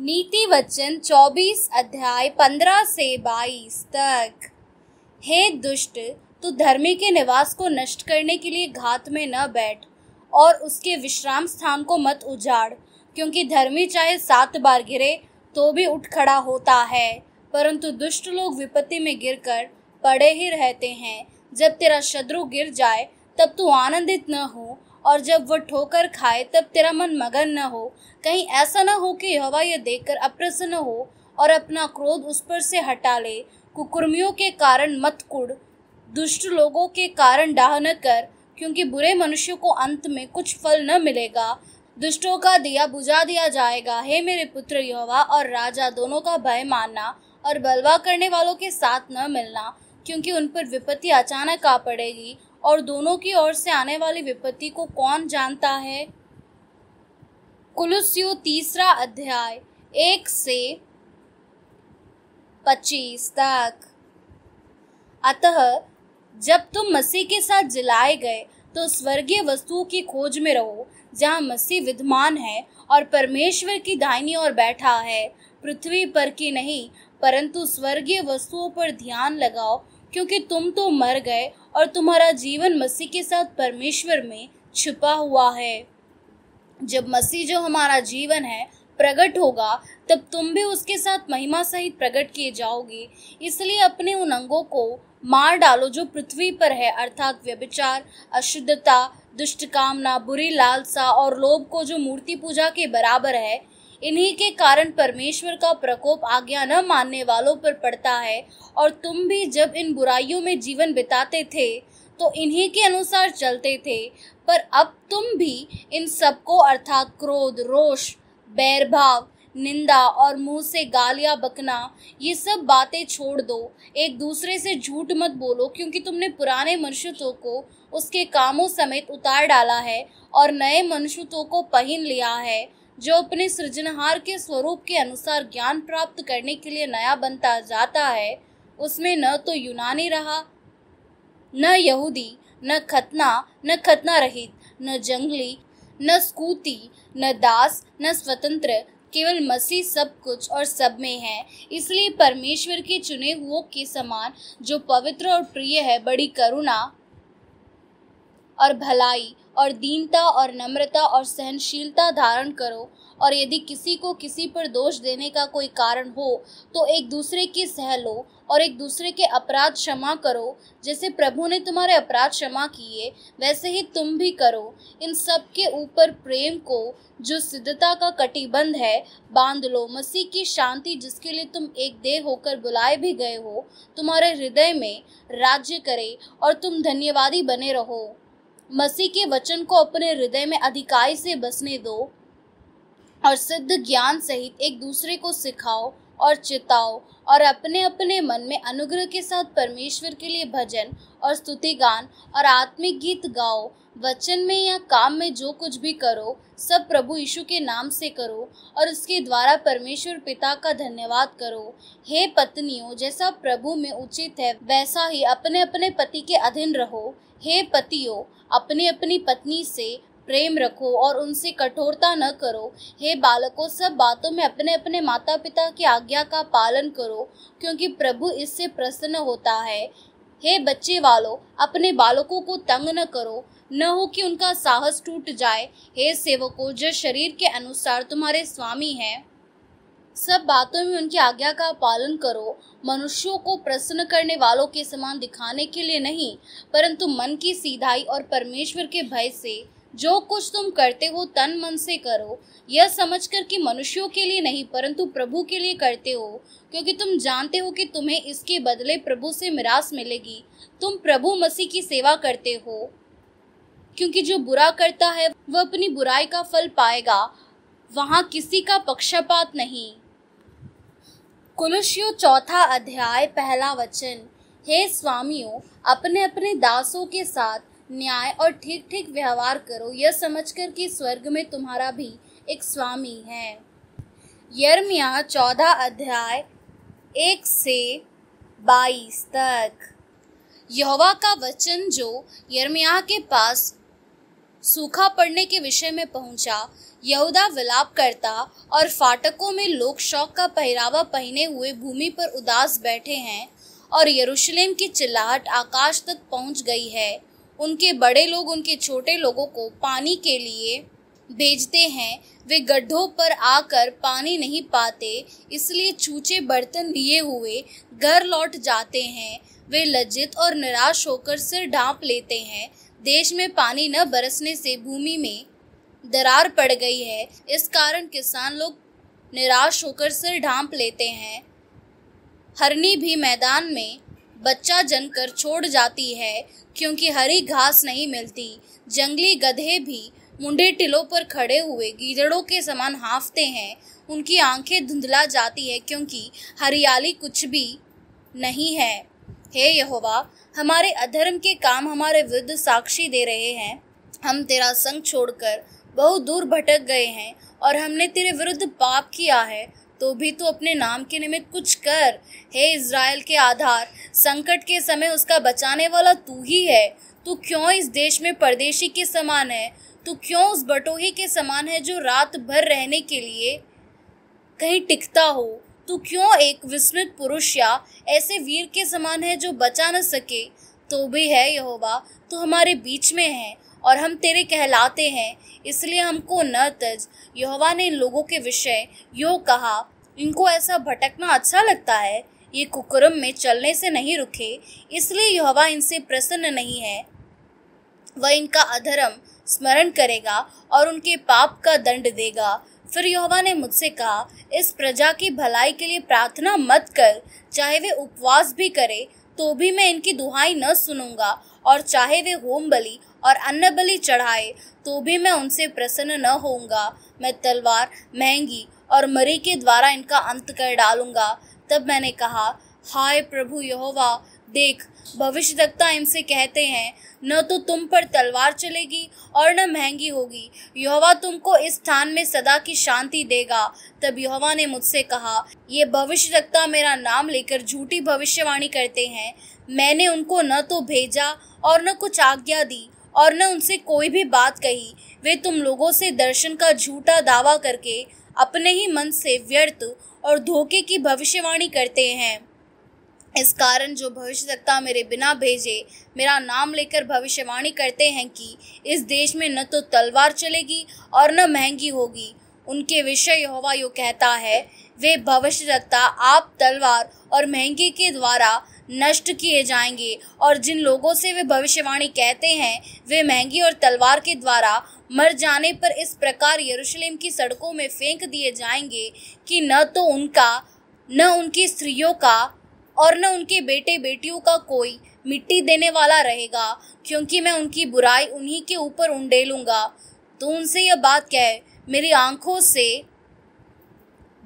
नीति वचन 24 अध्याय 15 से 22 तक हे दुष्ट तू धर्मी के निवास को नष्ट करने के लिए घात में न बैठ और उसके विश्राम स्थान को मत उजाड़ क्योंकि धर्मी चाहे सात बार गिरे तो भी उठ खड़ा होता है परंतु दुष्ट लोग विपत्ति में गिरकर पड़े ही रहते हैं जब तेरा शत्रु गिर जाए तब तू आनंदित न हो और जब वह ठोकर खाए तब तेरा मन मगन न हो कहीं ऐसा न हो कि हवा यह देखकर अप्रसन्न हो और अपना क्रोध उस पर से हटा ले कुकुर्मियों के कारण मत कुड़ दुष्ट लोगों के कारण डाह न कर क्योंकि बुरे मनुष्य को अंत में कुछ फल न मिलेगा दुष्टों का दिया बुझा दिया जाएगा हे मेरे पुत्र यहोवा और राजा दोनों का भय मानना और बलवा करने वालों के साथ न मिलना क्योंकि उन पर विपत्ति अचानक आ पड़ेगी और दोनों की ओर से आने वाली विपत्ति को कौन जानता है कुलुस्यु तीसरा अध्याय एक से पच्चीस तक अतः जब तुम मसीह के साथ जलाए गए तो स्वर्गीय वस्तुओं की खोज में रहो जहाँ मसीह विद्यमान है और परमेश्वर की दाहिनी ओर बैठा है पृथ्वी पर की नहीं परंतु स्वर्गीय वस्तुओं पर ध्यान लगाओ क्योंकि तुम तो मर गए और तुम्हारा जीवन मसीह के साथ परमेश्वर में छिपा हुआ है जब मसीह जो हमारा जीवन है प्रकट होगा तब तुम भी उसके साथ महिमा सहित प्रकट किए जाओगे इसलिए अपने उन अंगों को मार डालो जो पृथ्वी पर है अर्थात व्यभिचार अशुद्धता दुष्ट कामना बुरी लालसा और लोभ को जो मूर्ति पूजा के बराबर है इन्हीं के कारण परमेश्वर का प्रकोप आज्ञा न मानने वालों पर पड़ता है और तुम भी जब इन बुराइयों में जीवन बिताते थे तो इन्हीं के अनुसार चलते थे पर अब तुम भी इन सबको अर्थात क्रोध रोष बैर भाव निंदा और मुंह से गालियाँ बकना ये सब बातें छोड़ दो एक दूसरे से झूठ मत बोलो क्योंकि तुमने पुराने मनुष्यत्व को उसके कामों समेत उतार डाला है और नए मनुष्यत्व को पहन लिया है जो अपने सृजनहार के स्वरूप के अनुसार ज्ञान प्राप्त करने के लिए नया बनता जाता है उसमें न तो यूनानी रहा न यहूदी न खतना न खतना रहित न जंगली न स्कूती न दास न स्वतंत्र केवल मसीह सब कुछ और सब में है इसलिए परमेश्वर के चुने हुओं के समान जो पवित्र और प्रिय है बड़ी करुणा और भलाई और दीनता और नम्रता और सहनशीलता धारण करो और यदि किसी को किसी पर दोष देने का कोई कारण हो तो एक दूसरे की सह लो और एक दूसरे के अपराध क्षमा करो जैसे प्रभु ने तुम्हारे अपराध क्षमा किए वैसे ही तुम भी करो इन सब के ऊपर प्रेम को जो सिद्धता का कटिबंध है बांध लो मसीह की शांति जिसके लिए तुम एक देह होकर बुलाए भी गए हो तुम्हारे हृदय में राज्य करे और तुम धन्यवादी बने रहो मसीह के वचन को अपने हृदय में अधिकाई से बसने दो और सिद्ध ज्ञान सहित एक दूसरे को सिखाओ और चिताओ और अपने अपने मन में अनुग्रह के साथ परमेश्वर के लिए भजन और स्तुति गान और आत्मिक गीत गाओ वचन में या काम में जो कुछ भी करो सब प्रभु यीशु के नाम से करो और उसके द्वारा परमेश्वर पिता का धन्यवाद करो हे पत्नियों जैसा प्रभु में उचित है वैसा ही अपने अपने पति के अधीन रहो हे पतियों अपनी अपनी पत्नी से प्रेम रखो और उनसे कठोरता न करो हे बालकों सब बातों में अपने अपने माता पिता की आज्ञा का पालन करो क्योंकि प्रभु इससे प्रसन्न होता है हे बच्चे वालों अपने बालकों को तंग न करो न हो कि उनका साहस टूट जाए हे सेवकों जो शरीर के अनुसार तुम्हारे स्वामी हैं सब बातों में उनकी आज्ञा का पालन करो मनुष्यों को प्रसन्न करने वालों के समान दिखाने के लिए नहीं परंतु मन की सीधाई और परमेश्वर के भय से जो कुछ तुम करते हो तन मन से करो यह समझकर कि मनुष्यों के लिए नहीं परंतु प्रभु के लिए करते हो क्योंकि तुम जानते हो कि तुम्हें इसके बदले प्रभु से मिरास मिलेगी तुम प्रभु मसीह की सेवा करते हो क्योंकि जो बुरा करता है वह अपनी बुराई का फल पाएगा वहाँ किसी का पक्षपात नहीं कुलुषियों चौथा अध्याय पहला वचन हे स्वामियों अपने अपने दासों के साथ न्याय और ठीक ठीक व्यवहार करो यह समझकर कि स्वर्ग में तुम्हारा भी एक स्वामी है यर्मिया चौदह अध्याय एक से बाईस तक यहोवा का वचन जो यर्मिया के पास सूखा पड़ने के विषय में पहुंचा यहूदा विलाप करता और फाटकों में लोग शौक का पहरावा पहने हुए भूमि पर उदास बैठे हैं और यरूशलेम की चिल्लाहट आकाश तक पहुंच गई है उनके बड़े लोग उनके छोटे लोगों को पानी के लिए भेजते हैं वे गड्ढों पर आकर पानी नहीं पाते इसलिए चूचे बर्तन लिए हुए घर लौट जाते हैं वे लज्जित और निराश होकर सिर ढांप लेते हैं देश में पानी न बरसने से भूमि में दरार पड़ गई है इस कारण किसान लोग निराश होकर सिर ढांप लेते हैं हरनी भी मैदान में बच्चा जनकर छोड़ जाती है क्योंकि हरी घास नहीं मिलती जंगली गधे भी मुंडे टिलों पर खड़े हुए गीदड़ों के समान हाँफते हैं उनकी आंखें धुंधला जाती है क्योंकि हरियाली कुछ भी नहीं है हे यहोवा हमारे अधर्म के काम हमारे विरुद्ध साक्षी दे रहे हैं हम तेरा संग छोड़कर बहुत दूर भटक गए हैं और हमने तेरे विरुद्ध पाप किया है तो भी तू अपने नाम के निमित्त कुछ कर हे इसराइल के आधार संकट के समय उसका बचाने वाला तू ही है तू क्यों इस देश में परदेशी के समान है तू क्यों उस बटोही के समान है जो रात भर रहने के लिए कहीं टिकता हो तू क्यों एक विस्मृत पुरुष या ऐसे वीर के समान है जो बचा न सके तो भी है यहोवा तो हमारे बीच में है और हम तेरे कहलाते हैं इसलिए हमको न तज यहोवा ने लोगों के विषय यो कहा इनको ऐसा भटकना अच्छा लगता है ये कुकरम में चलने से नहीं रुके इसलिए यहोवा इनसे प्रसन्न नहीं है वह इनका अधर्म स्मरण करेगा और उनके पाप का दंड देगा फिर यहोवा ने मुझसे कहा इस प्रजा की भलाई के लिए प्रार्थना मत कर चाहे वे उपवास भी करें तो भी मैं इनकी दुहाई न सुनूंगा और चाहे वे होम बलि और अन्न बलि चढ़ाए तो भी मैं उनसे प्रसन्न न होऊंगा मैं तलवार महंगी और मरी के द्वारा इनका अंत कर डालूंगा तब मैंने कहा हाय प्रभु यहोवा देख भविष्य भविष्यदक्ता इनसे कहते हैं न तो तुम पर तलवार चलेगी और न महंगी होगी यहोवा तुमको इस स्थान में सदा की शांति देगा तब यहोवा ने मुझसे कहा ये दत्ता मेरा नाम लेकर झूठी भविष्यवाणी करते हैं मैंने उनको न तो भेजा और न कुछ आज्ञा दी और न उनसे कोई भी बात कही वे तुम लोगों से दर्शन का झूठा दावा करके अपने ही मन से व्यर्थ और धोखे की भविष्यवाणी करते हैं इस कारण जो भविष्यवक्ता मेरे बिना भेजे मेरा नाम लेकर भविष्यवाणी करते हैं कि इस देश में न तो तलवार चलेगी और न महंगी होगी उनके विषय यहोवा यो कहता है वे भविष्यवक्ता आप तलवार और महंगी के द्वारा नष्ट किए जाएंगे और जिन लोगों से वे भविष्यवाणी कहते हैं वे महंगी और तलवार के द्वारा मर जाने पर इस प्रकार यरूशलेम की सड़कों में फेंक दिए जाएंगे कि न तो उनका न उनकी स्त्रियों का और न उनके बेटे बेटियों का कोई मिट्टी देने वाला रहेगा क्योंकि मैं उनकी बुराई उन्हीं के ऊपर उंडेलूंगा तो उनसे यह बात कह मेरी आंखों से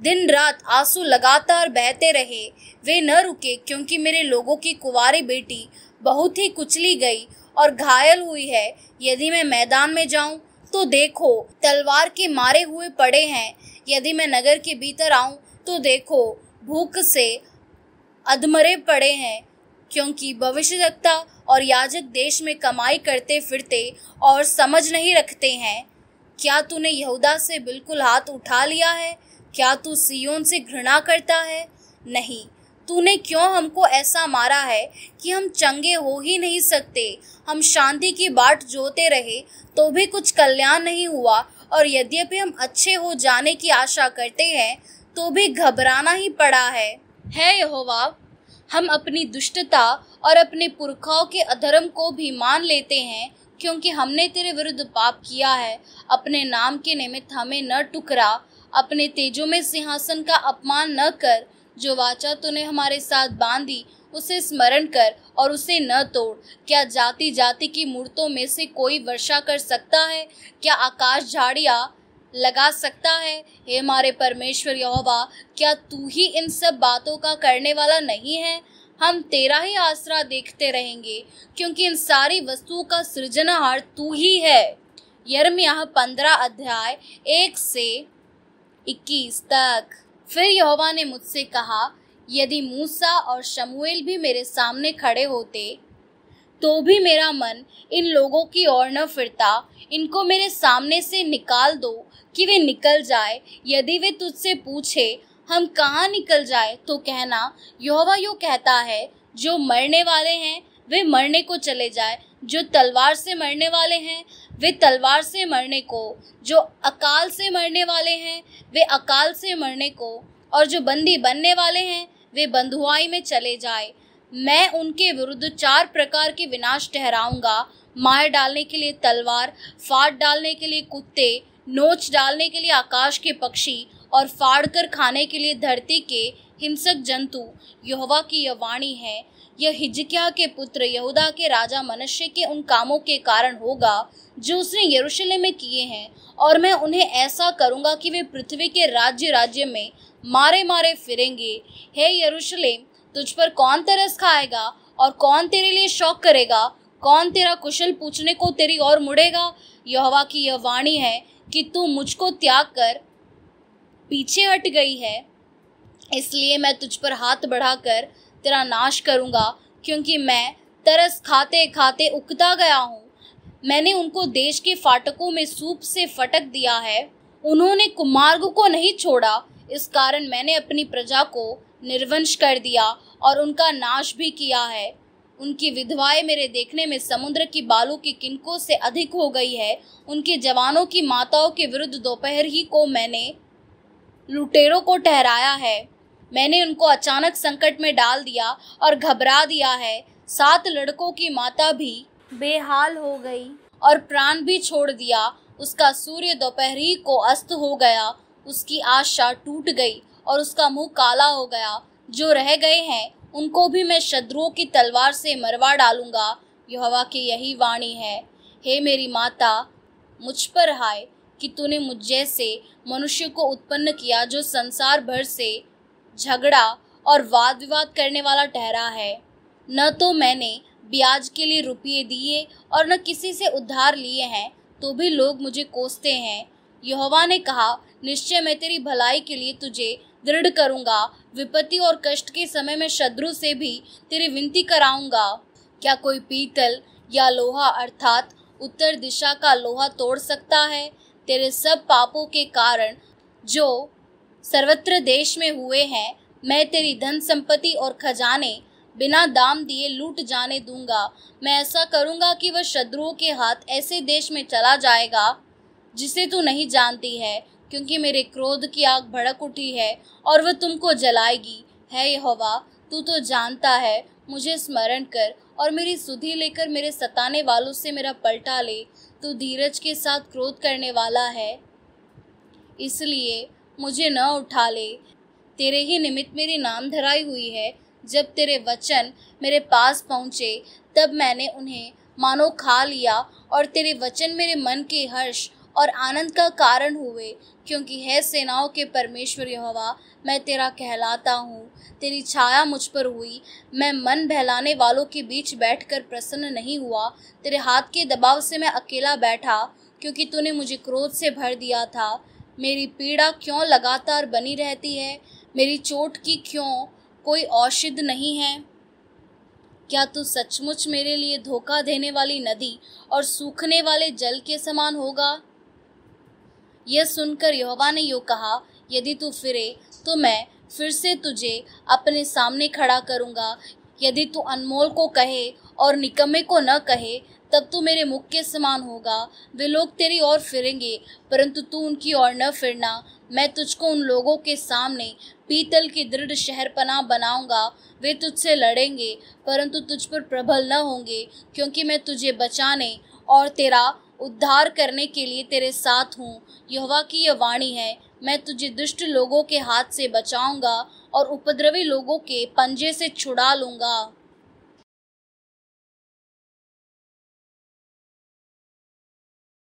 दिन रात आंसू लगातार बहते रहे वे न रुके क्योंकि मेरे लोगों की कुंवारी बेटी बहुत ही कुचली गई और घायल हुई है यदि मैं मैदान में जाऊं तो देखो तलवार के मारे हुए पड़े हैं यदि मैं नगर के भीतर आऊं तो देखो भूख से अधमरे पड़े हैं क्योंकि भविष्यवक्ता और याजक देश में कमाई करते फिरते और समझ नहीं रखते हैं क्या तूने यहूदा से बिल्कुल हाथ उठा लिया है क्या तू सियोन से घृणा करता है नहीं तूने क्यों हमको ऐसा मारा है कि हम चंगे हो ही नहीं सकते हम शांति की बाट जोते रहे तो भी कुछ कल्याण नहीं हुआ और यद्यपि हम अच्छे हो जाने की आशा करते हैं तो भी घबराना ही पड़ा है है यहोवा हम अपनी दुष्टता और अपने पुरखाओं के अधर्म को भी मान लेते हैं क्योंकि हमने तेरे विरुद्ध पाप किया है अपने नाम के निमित्त हमें न टुकरा अपने तेजों में सिंहासन का अपमान न कर जो वाचा तूने हमारे साथ बांधी उसे स्मरण कर और उसे न तोड़ क्या जाति जाति की मूर्तों में से कोई वर्षा कर सकता है क्या आकाश झाड़िया लगा सकता है हे हमारे परमेश्वर यहोवा क्या तू ही इन सब बातों का करने वाला नहीं है हम तेरा ही आसरा देखते रहेंगे क्योंकि इन सारी वस्तुओं का सृजनहार तू ही है यर्म यह पंद्रह अध्याय एक से इक्कीस तक फिर यहोवा ने मुझसे कहा यदि मूसा और शमुएल भी मेरे सामने खड़े होते तो भी मेरा मन इन लोगों की ओर न फिरता इनको मेरे सामने से निकाल दो कि वे निकल जाए यदि वे तुझसे पूछे हम कहाँ निकल जाए तो कहना यहोवा यो कहता है जो मरने वाले हैं वे मरने को चले जाए जो तलवार से मरने वाले हैं वे तलवार से मरने को जो अकाल से मरने वाले हैं वे अकाल से मरने को और जो बंदी बनने वाले हैं वे बंधुआई में चले जाए मैं उनके विरुद्ध चार प्रकार के विनाश ठहराऊंगा मार डालने के लिए तलवार फाड़ डालने के लिए कुत्ते नोच डालने के लिए आकाश के पक्षी और फाड़ कर खाने के लिए धरती के हिंसक जंतु यहोवा की यह वाणी है यह हिजकिया के पुत्र यहूदा के राजा मनुष्य के उन कामों के कारण होगा जो उसने यरूशलेम में किए हैं और मैं उन्हें ऐसा करूंगा कि वे पृथ्वी के राज्य राज्य में मारे मारे फिरेंगे हे यरूशलेम तुझ पर कौन तरस खाएगा और कौन तेरे लिए शौक करेगा कौन तेरा कुशल पूछने को तेरी और मुड़ेगा यहवा की यह वाणी है कि तू मुझको त्याग कर पीछे हट गई है इसलिए मैं तुझ पर हाथ बढ़ाकर तेरा नाश करूँगा क्योंकि मैं तरस खाते खाते उकता गया हूँ मैंने उनको देश के फाटकों में सूप से फटक दिया है उन्होंने कुमार्ग को नहीं छोड़ा इस कारण मैंने अपनी प्रजा को निर्वंश कर दिया और उनका नाश भी किया है उनकी विधवाएं मेरे देखने में समुद्र की बालू की किनकों से अधिक हो गई है उनके जवानों की माताओं के विरुद्ध दोपहर ही को मैंने लुटेरों को ठहराया है मैंने उनको अचानक संकट में डाल दिया और घबरा दिया है सात लड़कों की माता भी बेहाल हो गई और प्राण भी छोड़ दिया उसका सूर्य दोपहरी को अस्त हो गया उसकी आशा टूट गई और उसका मुंह काला हो गया जो रह गए हैं उनको भी मैं शत्रुओं की तलवार से मरवा डालूंगा युवा की यही वाणी है हे मेरी माता मुझ पर हाय कि तूने मुझ जैसे मनुष्य को उत्पन्न किया जो संसार भर से झगड़ा और वाद विवाद करने वाला ठहरा है न तो मैंने ब्याज के लिए रुपये दिए और न किसी से उधार लिए हैं तो भी लोग मुझे कोसते हैं यहोवा ने कहा निश्चय मैं तेरी भलाई के लिए तुझे दृढ़ करूंगा विपत्ति और कष्ट के समय में शत्रु से भी तेरी विनती कराऊंगा क्या कोई पीतल या लोहा अर्थात उत्तर दिशा का लोहा तोड़ सकता है तेरे सब पापों के कारण जो सर्वत्र देश में हुए हैं मैं तेरी धन संपत्ति और खजाने बिना दाम दिए लूट जाने दूंगा मैं ऐसा करूंगा कि वह शत्रुओं के हाथ ऐसे देश में चला जाएगा जिसे तू नहीं जानती है क्योंकि मेरे क्रोध की आग भड़क उठी है और वह तुमको जलाएगी है यहोवा तू तो जानता है मुझे स्मरण कर और मेरी सुधि लेकर मेरे सताने वालों से मेरा पलटा ले तू धीरज के साथ क्रोध करने वाला है इसलिए मुझे न उठा ले तेरे ही निमित्त मेरी नाम धराई हुई है जब तेरे वचन मेरे पास पहुँचे तब मैंने उन्हें मानो खा लिया और तेरे वचन मेरे मन के हर्ष और आनंद का कारण हुए क्योंकि है सेनाओं के परमेश्वर यहोवा मैं तेरा कहलाता हूँ तेरी छाया मुझ पर हुई मैं मन बहलाने वालों के बीच बैठकर प्रसन्न नहीं हुआ तेरे हाथ के दबाव से मैं अकेला बैठा क्योंकि तूने मुझे क्रोध से भर दिया था मेरी पीड़ा क्यों लगातार बनी रहती है मेरी चोट की क्यों कोई औषध नहीं है क्या तू सचमुच मेरे लिए धोखा देने वाली नदी और सूखने वाले जल के समान होगा यह सुनकर यहोवा ने यो कहा यदि तू फिरे तो मैं फिर से तुझे अपने सामने खड़ा करूँगा यदि तू अनमोल को कहे और निकम्मे को न कहे तब तू मेरे मुख के समान होगा वे लोग तेरी ओर फिरेंगे परंतु तू उनकी ओर न फिरना मैं तुझको उन लोगों के सामने पीतल की दृढ़ शहरपना बनाऊंगा वे तुझसे लड़ेंगे परंतु तुझ पर प्रबल न होंगे क्योंकि मैं तुझे बचाने और तेरा उद्धार करने के लिए तेरे साथ हूँ यहवा की यह वाणी है मैं तुझे दुष्ट लोगों के हाथ से बचाऊंगा और उपद्रवी लोगों के पंजे से छुड़ा लूँगा